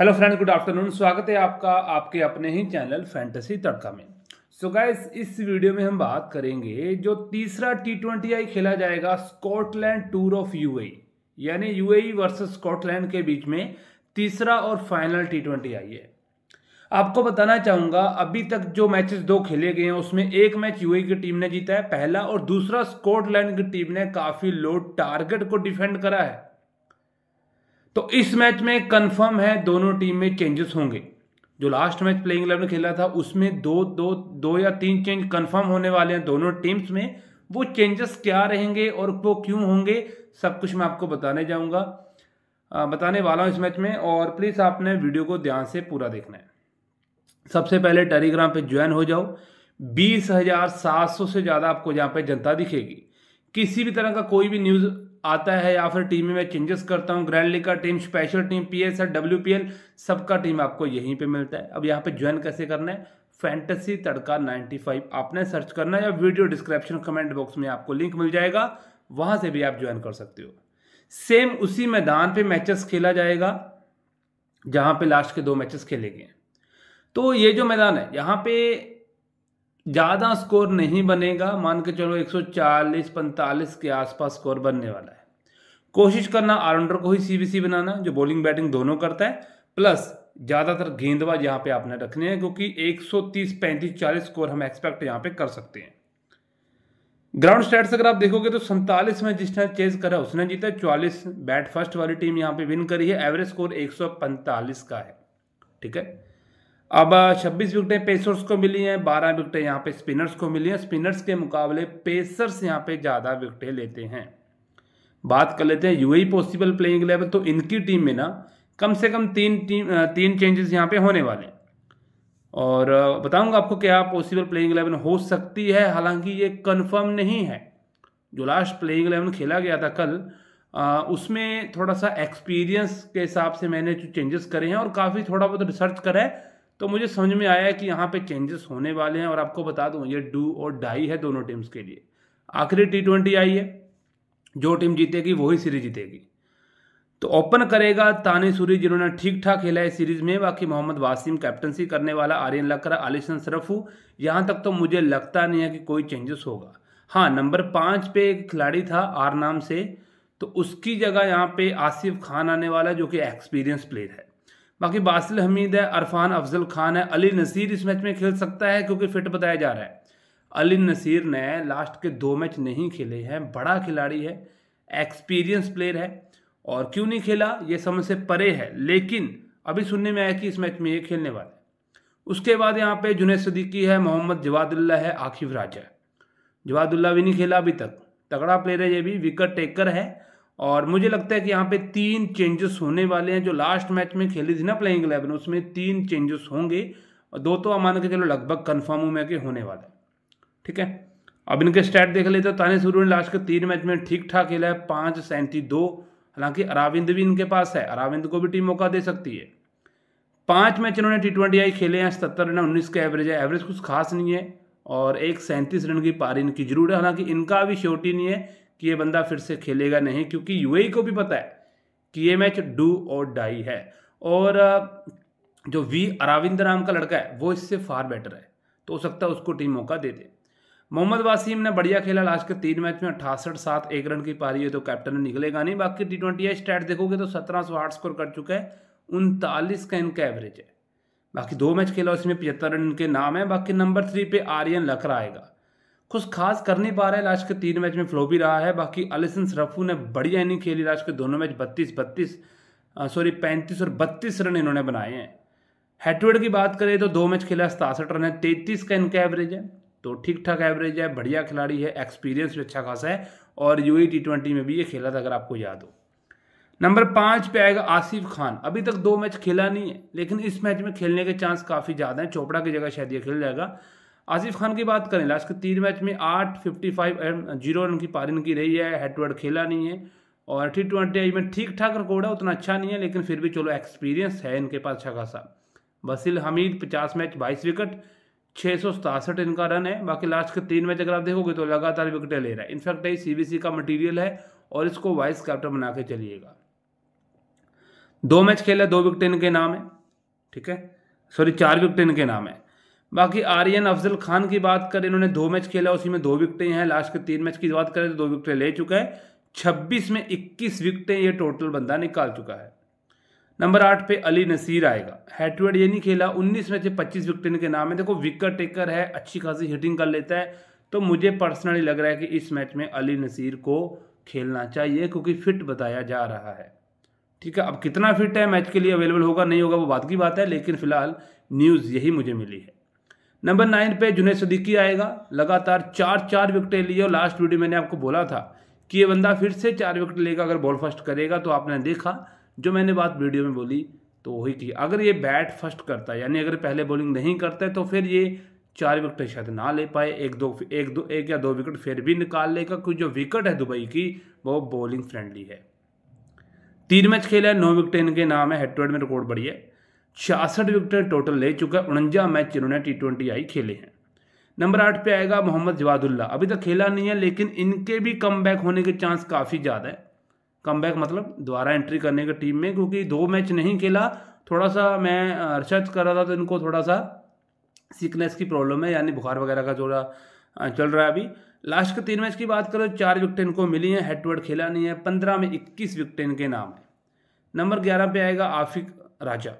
hello friends good afternoon स्वागत है आपका आपके अपने ही चैनल फैंटेसी तड़का में सो so गाइस इस वीडियो में हम बात करेंगे जो तीसरा टी ट्वेंटी आई खेला जाएगा स्कॉटलैंड टूर ऑफ यूएई यानी यूएई वर्सेस स्कॉटलैंड के बीच में तीसरा और फाइनल टी ट्वेंटी आई है आपको बताना चाहूँगा अभी तक जो मैचेस दो खेले गए हैं उसमें एक मैच यू e की टीम ने जीता है पहला और दूसरा स्कॉटलैंड की टीम ने काफ़ी लो टारगेट को डिफेंड करा है तो इस मैच में कंफर्म है दोनों टीम में चेंजेस होंगे जो लास्ट मैच प्लेइंग इलेवन खेला था उसमें दो दो दो या तीन चेंज कंफर्म होने वाले हैं दोनों टीम्स में वो चेंजेस क्या रहेंगे और वो क्यों होंगे सब कुछ मैं आपको बताने जाऊंगा बताने वाला हूँ इस मैच में और प्लीज़ आपने वीडियो को ध्यान से पूरा देखना है सबसे पहले टेलीग्राम पर ज्वाइन हो जाओ बीस हज़ार सात सौ से ज़्यादा आपको यहाँ पे जनता दिखेगी किसी भी तरह का कोई भी न्यूज़ आता है या फिर टीम में चेंजेस करता हूँ ग्रैंड लीग का team special team P S W P L सबका टीम आपको यहीं पे मिलता है अब यहाँ पे ज्वाइन कैसे करना है फैंटेसी तड़का 95 आपने सर्च करना है या वीडियो डिस्क्रिप्शन कमेंट बॉक्स में आपको लिंक मिल जाएगा वहाँ से भी आप ज्वाइन कर सकते हो सेम उसी मैदान पे मैचेस खेला जाएगा जहाँ पे लास्ट के दो मैचेस खेले गए तो ये जो मैदान है यहाँ पे ज़्यादा स्कोर नहीं बनेगा मान के चलो 140 45 के आसपास स्कोर बनने वाला है कोशिश करना ऑलराउंडर को ही सीबीसी बनाना जो बॉलिंग बैटिंग दोनों करता है प्लस ज़्यादातर गेंदबाज यहाँ पे आपने रखने हैं क्योंकि 130 35 40 स्कोर हम एक्सपेक्ट यहाँ पे कर सकते हैं ग्राउंड स्टैट्स अगर आप देखोगे तो सैंतालीस में जिसने चेज करा उसने जीता चौलीस बैट फर्स्ट वाली टीम यहाँ पे विन करी है एवरेज स्कोर एक का है ठीक है अब 26 विकटें पेसर्स को मिली हैं 12 विकटें यहाँ पे स्पिनर्स को मिली हैं स्पिनर्स के मुकाबले पेसर्स यहाँ पे ज़्यादा विकटें लेते हैं बात कर लेते हैं यूएई पॉसिबल प्लेइंग इलेवन तो इनकी टीम में ना कम से कम तीन टीम तीन चेंजेस यहाँ पे होने वाले हैं और बताऊंगा आपको क्या पॉसिबल प्लेइंग इलेवन हो सकती है हालांकि ये कन्फर्म नहीं है जो लास्ट प्लेइंग इलेवन खेला गया था कल आ, उसमें थोड़ा सा एक्सपीरियंस के हिसाब से मैंने जो चेंजेस करे हैं और काफ़ी थोड़ा बहुत रिसर्च करा है तो मुझे समझ में आया कि यहाँ पे चेंजेस होने वाले हैं और आपको बता दूँ ये डू और डाई है दोनों टीम्स के लिए आखिरी टी ट्वेंटी आई है जो टीम जीतेगी वही सीरीज जीतेगी तो ओपन करेगा ताने सूरी जिन्होंने ठीक ठाक खेला है सीरीज में बाकी मोहम्मद वासिम कैप्टनसी करने वाला आर्यन लकर आलिशन सरफू यहाँ तक तो मुझे लगता नहीं है कि कोई चेंजेस होगा हाँ नंबर पाँच पे एक खिलाड़ी था आर नाम से तो उसकी जगह यहाँ पे आसिफ खान आने वाला जो कि एक्सपीरियंस प्लेयर है बाकी बासिल हमीद है अरफान अफजल खान है अली नसीर इस मैच में खेल सकता है क्योंकि फिट बताया जा रहा है अली नसीर ने लास्ट के दो मैच नहीं खेले हैं बड़ा खिलाड़ी है एक्सपीरियंस प्लेयर है और क्यों नहीं खेला ये समझ से परे है लेकिन अभी सुनने में आया कि इस मैच में ये खेलने वाला उसके बाद यहाँ पे जुनेद सदीकी है मोहम्मद जवादुल्ला है आकिफ राजा जवादुल्ला भी नहीं खेला अभी तक तगड़ा प्लेयर है ये भी विकेट टेकर है और मुझे लगता है कि यहाँ पे तीन चेंजेस होने वाले हैं जो लास्ट मैच में खेली थी ना प्लेइंग इलेवन उसमें तीन चेंजेस होंगे और दो तो आप मान के चलो लगभग कन्फर्म हूँ मैं कि होने वाला है ठीक है अब इनके स्टैट देख लेते हो ताने सूर्य ने लास्ट के तीन मैच में ठीक ठाक खेला है पाँच सैंती दो हालांकि अराविंद भी इनके पास है अराविंद को भी टीम मौका दे सकती है पाँच मैच इन्होंने टी ट्वेंटी आई खेले हैं सत्तर रन उन्नीस का एवरेज है एवरेज कुछ खास नहीं है और एक सैंतीस रन की पारी इनकी जरूर है हालांकि इनका भी श्योरिटी नहीं है कि ये बंदा फिर से खेलेगा नहीं क्योंकि यूएई को भी पता है कि ये मैच डू और डाई है और जो वी अराविंद राम का लड़का है वो इससे फार बेटर है तो हो सकता है उसको टीम मौका दे दे मोहम्मद वासीम ने बढ़िया खेला लास्ट के तीन मैच में अठासठ सात एक रन की पारी है तो कैप्टन निकलेगा नहीं बाकी टी ट्वेंटी है स्टैट देखोगे तो सत्रह सौ आठ स्कोर कर चुका है उनतालीस का इनका एवरेज है बाकी दो मैच खेला उसमें पचहत्तर रन इनके नाम है बाकी नंबर थ्री पे आर्यन लखरा आएगा कुछ खास कर नहीं पा रहा है लास्ट के तीन मैच में फ्लो भी रहा है बाकी अलिसन रफू ने बढ़िया इनिंग खेली लास्ट के दोनों मैच बत्तीस बत्तीस सॉरी पैंतीस और बत्तीस रन इन्होंने बनाए हैं हेटवेड की बात करें तो दो मैच खेला सतासठ रन है तैतीस का इनका एवरेज है तो ठीक ठाक एवरेज है बढ़िया खिलाड़ी है एक्सपीरियंस भी अच्छा खासा है और यू टी ट्वेंटी में भी ये खेला था अगर आपको याद हो नंबर पाँच पे आएगा आसिफ खान अभी तक दो मैच खेला नहीं है लेकिन इस मैच में खेलने के चांस काफ़ी ज़्यादा हैं चोपड़ा की जगह शायद ये खेल जाएगा आसिफ खान की बात करें लास्ट के तीन मैच में आठ fifty five and zero run की पारी इनकी रही है हेड टू हेड खेला नहीं है और टी ट्वेंटी आई में ठीक ठाक रिकॉर्ड है उतना अच्छा नहीं है लेकिन फिर भी चलो एक्सपीरियंस है इनके पास अच्छा खासा वसील हमीद पचास मैच बाईस विकेट छः सौ सतासठ इनका रन है बाकी लास्ट के तीन मैच अगर आप देखोगे तो लगातार विकेटें ले रहा है इनफैक्ट ये सी का मटीरियल है और इसको वाइस कैप्टन बना के चलिएगा दो मैच खेला दो विकेट इनके नाम है ठीक है सॉरी चार विकेट इनके नाम है बाकी आर्यन अफजल खान की बात करें इन्होंने दो मैच खेला उसी में दो विकटें हैं लास्ट के तीन मैच की बात करें तो दो विकटें ले चुका है छब्बीस में इक्कीस विकटें ये टोटल बंदा निकाल चुका है नंबर आठ पे अली नसीर आएगा हैटवेड ये नहीं खेला उन्नीस में से पच्चीस विकटें के नाम है देखो विकेट टेकर है अच्छी खासी हिटिंग कर लेता है तो मुझे पर्सनली लग रहा है कि इस मैच में अली नसीर को खेलना चाहिए क्योंकि फिट बताया जा रहा है ठीक है अब कितना फिट है मैच के लिए अवेलेबल होगा नहीं होगा वो बात की बात है लेकिन फिलहाल न्यूज़ यही मुझे मिली है नंबर नाइन पे जुनेद सदीकी आएगा लगातार चार चार विकेटें लिए और लास्ट वीडियो मैंने आपको बोला था कि ये बंदा फिर से चार विकेट लेगा अगर बॉल फर्स्ट करेगा तो आपने देखा जो मैंने बात वीडियो में बोली तो वही की अगर ये बैट फर्स्ट करता है यानी अगर पहले बॉलिंग नहीं करता है तो फिर ये चार विकेट शायद ना ले पाए एक दो एक दो एक या दो विकेट फिर भी निकाल लेगा क्योंकि जो विकेट है दुबई की वो बॉलिंग फ्रेंडली है तीन मैच खेला है नौ विकेट इनके नाम है हेड टू हेड में रिकॉर्ड बढ़ी है छियासठ विकेट टोटल ले चुका है उनंजा मैच इन्होंने टी ट्वेंटी आई खेले हैं नंबर आठ पे आएगा मोहम्मद जवादुल्ला अभी तक खेला नहीं है लेकिन इनके भी कम होने के चांस काफ़ी ज़्यादा है कम मतलब दोबारा एंट्री करने के टीम में क्योंकि दो मैच नहीं खेला थोड़ा सा मैं रिसर्च कर रहा था तो इनको थोड़ा सा सिकनेस की प्रॉब्लम है यानी बुखार वगैरह का थोड़ा चल रहा है अभी लास्ट के तीन मैच की बात करो चार विकेट इनको मिली हैं हेड खेला नहीं है पंद्रह में इक्कीस विकेट इनके नाम है नंबर ग्यारह पे आएगा आफिक राजा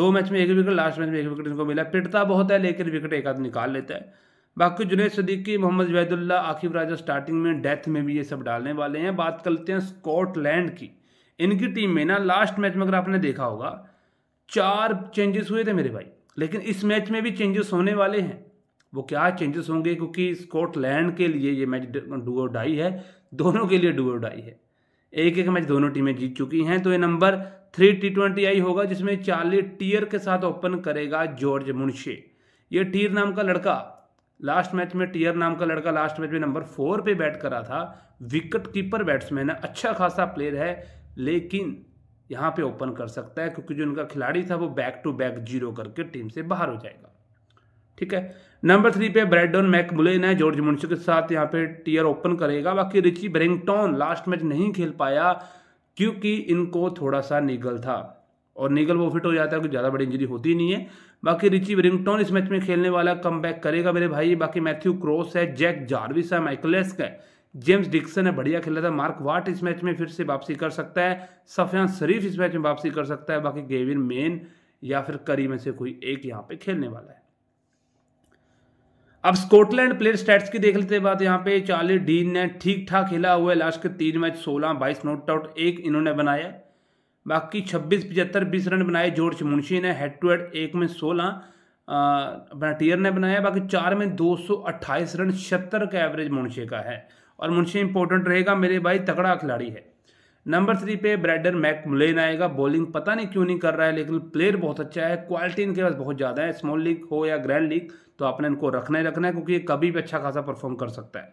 दो मैच में एक विकेट लास्ट मैच में एक विकेट इनको मिला पिटता बहुत है लेकिन विकेट एक आध निकाल लेता है बाकी जुनेद सदीकी मोहम्मद जैदुल्ला आकिब राजा स्टार्टिंग में डेथ में भी ये सब डालने वाले हैं बात करते हैं स्कॉटलैंड की इनकी टीम में ना लास्ट मैच में अगर आपने देखा होगा चार चेंजेस हुए थे मेरे भाई लेकिन इस मैच में भी चेंजेस होने वाले हैं वो क्या चेंजेस होंगे क्योंकि स्कॉटलैंड के लिए ये मैच डुओ डाई है दोनों के लिए डुओ डाई है एक एक मैच दोनों टीमें जीत चुकी हैं तो ये number three T twenty I होगा जिसमें चार्ली टीयर के साथ ओपन करेगा जॉर्ज मुंशी ये टीयर नाम का लड़का लास्ट मैच में टीयर नाम का लड़का लास्ट मैच में नंबर फोर पे बैट करा था विकेट कीपर बैट्समैन है अच्छा खासा प्लेयर है लेकिन यहाँ पे ओपन कर सकता है क्योंकि जो उनका खिलाड़ी था वो बैक टू बैक जीरो करके टीम से बाहर हो जाएगा ठीक है नंबर थ्री पे ब्रेडन मैक मुलेन है जॉर्ज मुंशी के साथ यहाँ पे टीयर ओपन करेगा बाकी रिची ब्रिंगटॉन लास्ट मैच नहीं खेल पाया क्योंकि इनको थोड़ा सा निगल था और निगल वो फिट हो जाता है क्योंकि ज़्यादा बड़ी इंजरी होती नहीं है बाकी रिची विरिंगटन इस मैच में खेलने वाला कम बैक करेगा मेरे भाई बाकी मैथ्यू क्रॉस है जैक जारविस है माइकलेस्क है जेम्स डिक्सन है बढ़िया खेला था मार्क वाट इस मैच में फिर से वापसी कर सकता है सफियान शरीफ इस मैच में वापसी कर सकता है बाकी गेविन मेन या फिर करी में से कोई एक यहाँ पे खेलने वाला है अब स्कॉटलैंड प्लेयर स्टैट्स की देख लेते बात यहाँ पे चार्ली डीन ने ठीक ठाक खेला हुआ है लास्ट के तीन मैच सोलह बाईस नोट आउट एक इन्होंने बनाया बाकी छब्बीस पिचहत्तर बीस रन बनाए जॉर्ज मुंशी ने हेड टू हेड एक में सोलह टीयर ने बनाया बाकी चार में दो सौ अट्ठाईस रन छिहत्तर का एवरेज मुंशी का है और मुंशी इंपॉर्टेंट रहेगा मेरे भाई तगड़ा खिलाड़ी है नंबर थ्री पे ब्रैडर मैक मुलेन आएगा बॉलिंग पता नहीं क्यों नहीं कर रहा है लेकिन प्लेयर बहुत अच्छा है क्वालिटी इनके पास बहुत ज़्यादा है स्मॉल लीग हो या ग्रैंड लीग तो आपने इनको रखना ही रखना है क्योंकि ये कभी भी अच्छा खासा परफॉर्म कर सकता है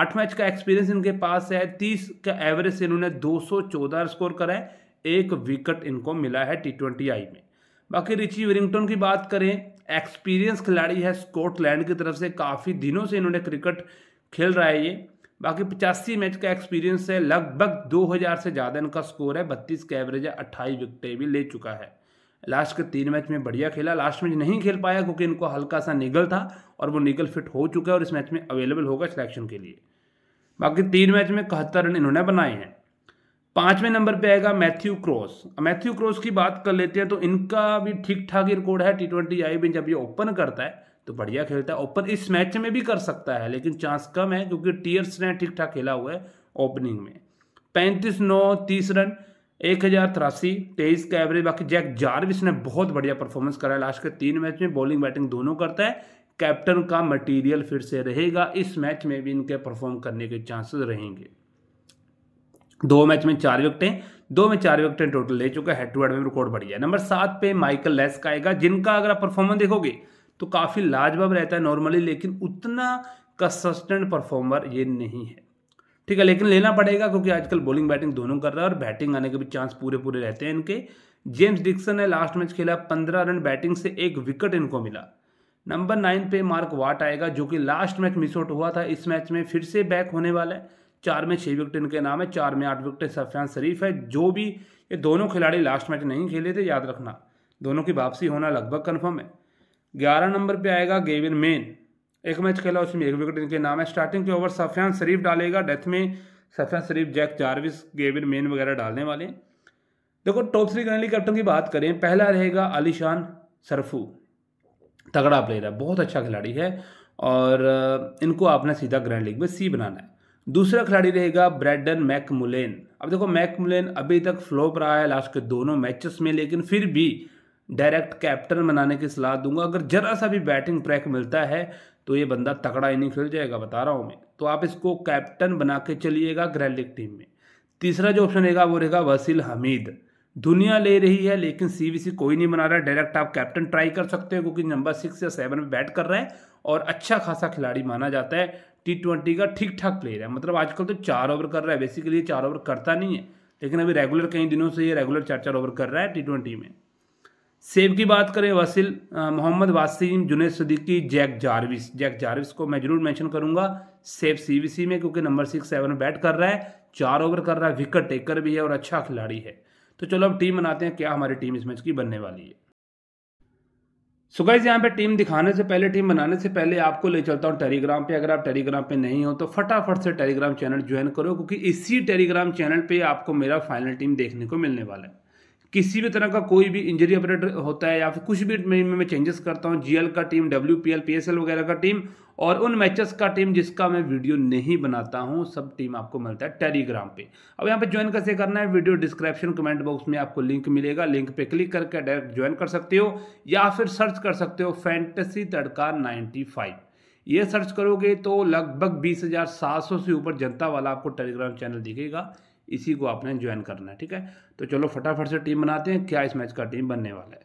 आठ मैच का एक्सपीरियंस इनके पास है तीस का एवरेज से इन्होंने दो स्कोर करा है एक विकेट इनको मिला है टी ट्वेंटी आई में बाकी रिची विरिंगटन की बात करें एक्सपीरियंस खिलाड़ी है स्कॉटलैंड की तरफ से काफ़ी दिनों से इन्होंने क्रिकेट खेल रहा है ये बाकी पचासी मैच का एक्सपीरियंस है लगभग 2000 से ज़्यादा इनका स्कोर है बत्तीस का एवरेज है अट्ठाईस विकटें भी ले चुका है लास्ट के तीन मैच में बढ़िया खेला लास्ट मैच नहीं खेल पाया क्योंकि इनको हल्का सा निगल था और वो निगल फिट हो चुका है और इस मैच में अवेलेबल होगा सिलेक्शन के लिए बाकी तीन मैच में इकहत्तर रन इन्होंने बनाए हैं पाँचवें नंबर पे आएगा मैथ्यू क्रॉस मैथ्यू क्रॉस की बात कर लेते हैं तो इनका भी ठीक ठाक रिकॉर्ड है टी ट्वेंटी आई में जब ये ओपन करता है तो बढ़िया खेलता है ओपन इस मैच में भी कर सकता है लेकिन चांस कम है क्योंकि टीयर्स ने ठीक ठाक खेला हुआ है ओपनिंग में पैंतीस नौ तीस रन एक हज़ार तिरासी तेईस का एवरेज बाकी जैक जारविस ने बहुत बढ़िया परफॉर्मेंस करा है लास्ट के तीन मैच में बॉलिंग बैटिंग दोनों करता है कैप्टन का मटेरियल फिर से रहेगा इस मैच में भी इनके परफॉर्म करने के चांसेस रहेंगे दो मैच में चार विकटें दो में चार विकटें टोटल ले चुका है हेड टू हेड में रिकॉर्ड बढ़िया नंबर सात पे माइकल लेस का आएगा जिनका अगर आप परफॉर्मेंस देखोगे तो काफ़ी लाजवाब रहता है नॉर्मली लेकिन उतना कंसिस्टेंट परफॉर्मर ये नहीं है ठीक है लेकिन लेना पड़ेगा क्योंकि आजकल बॉलिंग बैटिंग दोनों कर रहा है और बैटिंग आने के भी चांस पूरे पूरे रहते हैं इनके जेम्स डिक्सन ने लास्ट मैच खेला पंद्रह रन बैटिंग से एक विकेट इनको मिला नंबर नाइन पे मार्क वाट आएगा जो कि लास्ट मैच मिस आउट हुआ था इस मैच में फिर से बैक होने वाला है चार में छः विकेट इनके नाम है चार में आठ विकेट सफियान शरीफ है जो भी ये दोनों खिलाड़ी लास्ट मैच नहीं खेले थे याद रखना दोनों की वापसी होना लगभग कन्फर्म है ग्यारह नंबर पे आएगा गेविन मेन एक मैच खेला उसमें एक विकेट इनके नाम है स्टार्टिंग के ओवर सफियान शरीफ डालेगा डेथ में Safyaan Sharif Jack Jarvis Gavin Main वगैरह डालने वाले देखो टॉप थ्री करने कैप्टन की बात करें पहला रहेगा आलिशान सरफू तगड़ा प्लेयर है बहुत अच्छा खिलाड़ी है और इनको आपने सीधा ग्रैंड लीग में सी बनाना है दूसरा खिलाड़ी रहेगा ब्रैडन मैकमुलेन अब देखो मैकमुलेन अभी तक फ्लॉप रहा है लास्ट के दोनों मैचेस में लेकिन फिर भी डायरेक्ट कैप्टन बनाने की सलाह दूंगा अगर ज़रा सा भी बैटिंग ट्रैक मिलता है तो ये बंदा तकड़ा इनिंग खेल जाएगा बता रहा हूँ मैं तो आप इसको कैप्टन बना के चलिएगा ग्रैलिक टीम में तीसरा जो ऑप्शन रहेगा वो रहेगा वसील हमीद दुनिया ले रही है लेकिन सीबीसी कोई नहीं बना रहा डायरेक्ट आप कैप्टन ट्राई कर सकते हो क्योंकि नंबर सिक्स या सेवन में बैट कर रहा है और अच्छा खासा खिलाड़ी माना जाता है टी ट्वेंटी का ठीक ठाक प्लेयर है मतलब आजकल तो चार ओवर कर रहा है बेसिकली चार ओवर करता नहीं है लेकिन अभी रेगुलर कई दिनों से ये रेगुलर चार चार ओवर कर रहा है टी ट्वेंटी में सेव की बात करें वसील Mohammad Waseem Junaid Siddiqui Jack Jarvis Jack Jarvis को मैं जरूर मेंशन करूंगा सेव सीबीसी में क्योंकि नंबर सिक्स सेवन में बैट कर रहा है चार ओवर कर रहा है विकेट टेकर भी है और अच्छा खिलाड़ी है तो चलो अब टीम बनाते हैं क्या हमारी टीम इस मैच की बनने वाली है सो यहाँ पे टीम दिखाने से पहले टीम बनाने से पहले आपको ले चलता हूँ टेलीग्राम पे अगर आप टेलीग्राम पे नहीं हो तो फटाफट से टेलीग्राम चैनल ज्वाइन करो क्योंकि इसी टेलीग्राम चैनल पे आपको मेरा फाइनल टीम देखने को मिलने वाला है किसी भी तरह का कोई भी इंजरी ऑपरेटर होता है या फिर कुछ भी में मैं चेंजेस करता हूँ जीएल का team W P L P S L वगैरह का टीम और उन मैचेस का टीम जिसका मैं वीडियो नहीं बनाता हूँ सब टीम आपको मिलता है टेलीग्राम पे अब यहाँ पे ज्वाइन कैसे करना है वीडियो डिस्क्रिप्शन कमेंट बॉक्स में आपको लिंक मिलेगा लिंक पे क्लिक करके डायरेक्ट ज्वाइन कर सकते हो या फिर सर्च कर सकते हो फैंटेसी तड़का नाइन्टी फाइव ये सर्च करोगे तो लगभग बीस हज़ार सात सौ से ऊपर जनता वाला आपको टेलीग्राम चैनल दिखेगा इसी को आपने ज्वाइन करना है ठीक है तो चलो फटाफट से टीम बनाते हैं क्या इस मैच का टीम बनने वाला है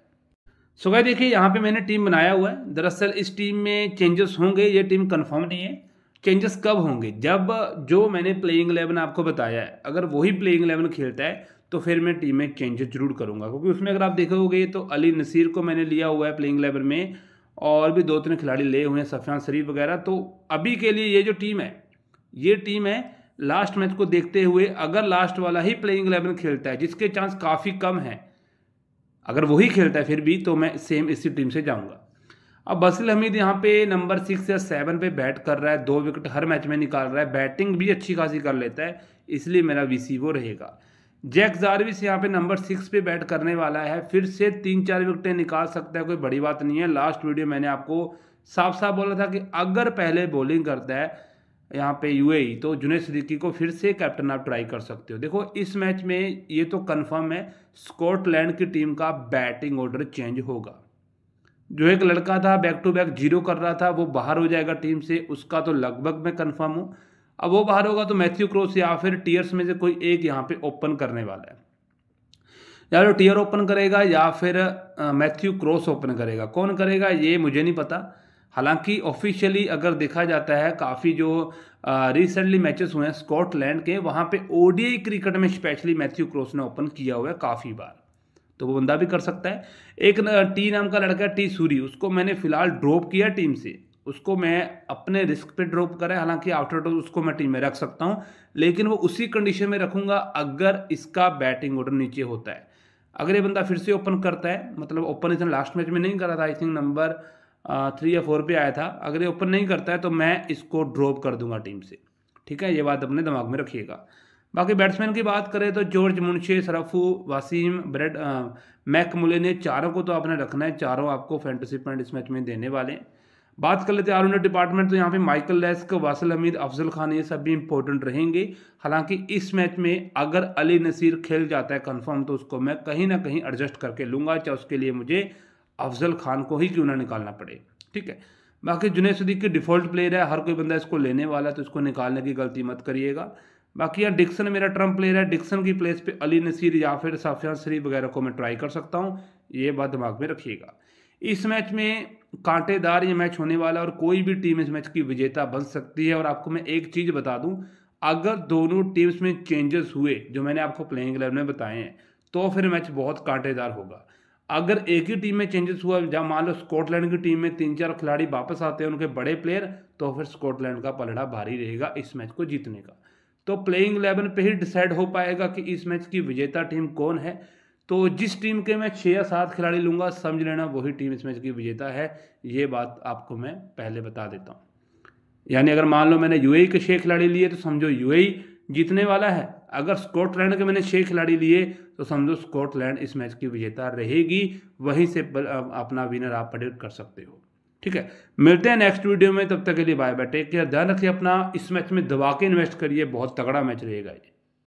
सो गए देखिए यहाँ पे मैंने टीम बनाया हुआ है दरअसल इस टीम में चेंजेस होंगे ये टीम कन्फर्म नहीं है चेंजेस कब होंगे जब जो मैंने प्लेइंग एलेवन आपको बताया है अगर वही प्लेइंग एलेवन खेलता है तो फिर मैं टीम में चेंजेस जरूर करूँगा क्योंकि उसमें अगर आप देखोगे तो अली नसीर को मैंने लिया हुआ है प्लेइंग एलेवन में और भी दो तीन खिलाड़ी ले हुए हैं सफियान शरीफ वगैरह तो अभी के लिए ये जो टीम है ये टीम है लास्ट मैच को देखते हुए अगर लास्ट वाला ही प्लेइंग इलेवन खेलता है जिसके चांस काफ़ी कम है अगर वही खेलता है फिर भी तो मैं सेम इसी टीम से जाऊंगा अब बसिल हमीद यहाँ पे नंबर सिक्स या सेवन पे बैट कर रहा है दो विकेट हर मैच में निकाल रहा है बैटिंग भी अच्छी खासी कर लेता है इसलिए मेरा वी वो रहेगा जैक जारविस यहाँ पे नंबर सिक्स पे बैट करने वाला है फिर से तीन चार विकटें निकाल सकता है कोई बड़ी बात नहीं है लास्ट वीडियो मैंने आपको साफ साफ बोला था कि अगर पहले बॉलिंग करता है यहाँ पे यूएई e, तो जुनेद सिद्दीकी को फिर से कैप्टन आप ट्राई कर सकते हो देखो इस मैच में ये तो कंफर्म है स्कॉटलैंड की टीम का बैटिंग ऑर्डर चेंज होगा जो एक लड़का था बैक टू बैक जीरो कर रहा था वो बाहर हो जाएगा टीम से उसका तो लगभग मैं कन्फर्म हूँ अब वो बाहर होगा तो मैथ्यू क्रॉस या फिर टीयर्स में से कोई एक यहाँ पे ओपन करने वाला है या तो टीयर ओपन करेगा या फिर मैथ्यू क्रॉस ओपन करेगा कौन करेगा ये मुझे नहीं पता हालांकि ऑफिशियली अगर देखा जाता है काफ़ी जो रिसेंटली मैचेस हुए हैं स्कॉटलैंड के वहाँ पे ओडीआई क्रिकेट में स्पेशली मैथ्यू क्रॉस ने ओपन किया हुआ है काफ़ी बार तो वो बंदा भी कर सकता है एक न, टी नाम का लड़का टी सूरी उसको मैंने फिलहाल ड्रॉप किया टीम से उसको मैं अपने रिस्क पे ड्रॉप करा हालांकि आउट डॉल उसको मैं टीम में रख सकता हूँ लेकिन वो उसी कंडीशन में रखूँगा अगर इसका बैटिंग ऑर्डर नीचे होता है अगर ये बंदा फिर से ओपन करता है मतलब ओपन इसने लास्ट मैच में नहीं करा था आई थिंक नंबर थ्री या फोर पे आया था अगर ये ओपन नहीं करता है तो मैं इसको ड्रॉप कर दूंगा टीम से ठीक है ये बात अपने दिमाग में रखिएगा बाकी बैट्समैन की बात करें तो जॉर्ज मुंशे सरफू वासीम ब्रेड मैक मुले ने चारों को तो आपने रखना है चारों आपको फैंटेसी पॉइंट इस मैच में देने वाले हैं बात कर लेते हैं ऑलराउंडर डिपार्टमेंट तो यहाँ पे Michael Leask Basil Hameed Afzal Khan ये सब भी इंपॉर्टेंट रहेंगे हालांकि इस मैच में अगर अली नसीर खेल जाता है कंफर्म तो उसको मैं कहीं ना कहीं एडजस्ट करके लूँगा चाहे उसके लिए मुझे अफजल खान को ही क्यों ना निकालना पड़े ठीक है बाकी जुनेद सदीक की डिफ़ॉल्ट प्लेयर है हर कोई बंदा इसको लेने वाला है तो इसको निकालने की गलती मत करिएगा बाकी यहाँ डिक्सन मेरा ट्रम्प प्लेयर है डिक्सन की प्लेस पे अली नसीर या फिर साफिया शरीफ वगैरह को मैं ट्राई कर सकता हूँ ये बात दिमाग में रखिएगा इस मैच में कांटेदार ये मैच होने वाला और कोई भी टीम इस मैच की विजेता बन सकती है और आपको मैं एक चीज़ बता दूँ अगर दोनों टीम्स में चेंजेस हुए जो मैंने आपको प्लेइंग इलेवन में बताए हैं तो फिर मैच बहुत कांटेदार होगा अगर एक ही टीम में चेंजेस हुआ जहाँ मान लो स्कॉटलैंड की टीम में तीन चार खिलाड़ी वापस आते हैं उनके बड़े प्लेयर तो फिर स्कॉटलैंड का पलड़ा भारी रहेगा इस मैच को जीतने का तो प्लेइंग इलेवन पे ही डिसाइड हो पाएगा कि इस मैच की विजेता टीम कौन है तो जिस टीम के मैं छः या सात खिलाड़ी लूँगा समझ लेना वही टीम इस मैच की विजेता है ये बात आपको मैं पहले बता देता हूँ यानी अगर मान लो मैंने यू e के छः खिलाड़ी लिए तो समझो यू e जीतने वाला है अगर स्कॉटलैंड के मैंने छः खिलाड़ी लिए तो समझो स्कॉटलैंड इस मैच की विजेता रहेगी वहीं से अपना विनर आप प्रेडिक्ट कर सकते हो ठीक है मिलते हैं नेक्स्ट वीडियो में तब तक के लिए बाय बाय टेक केयर ध्यान रखिए अपना इस मैच में दबा के इन्वेस्ट करिए बहुत तगड़ा मैच रहेगा ये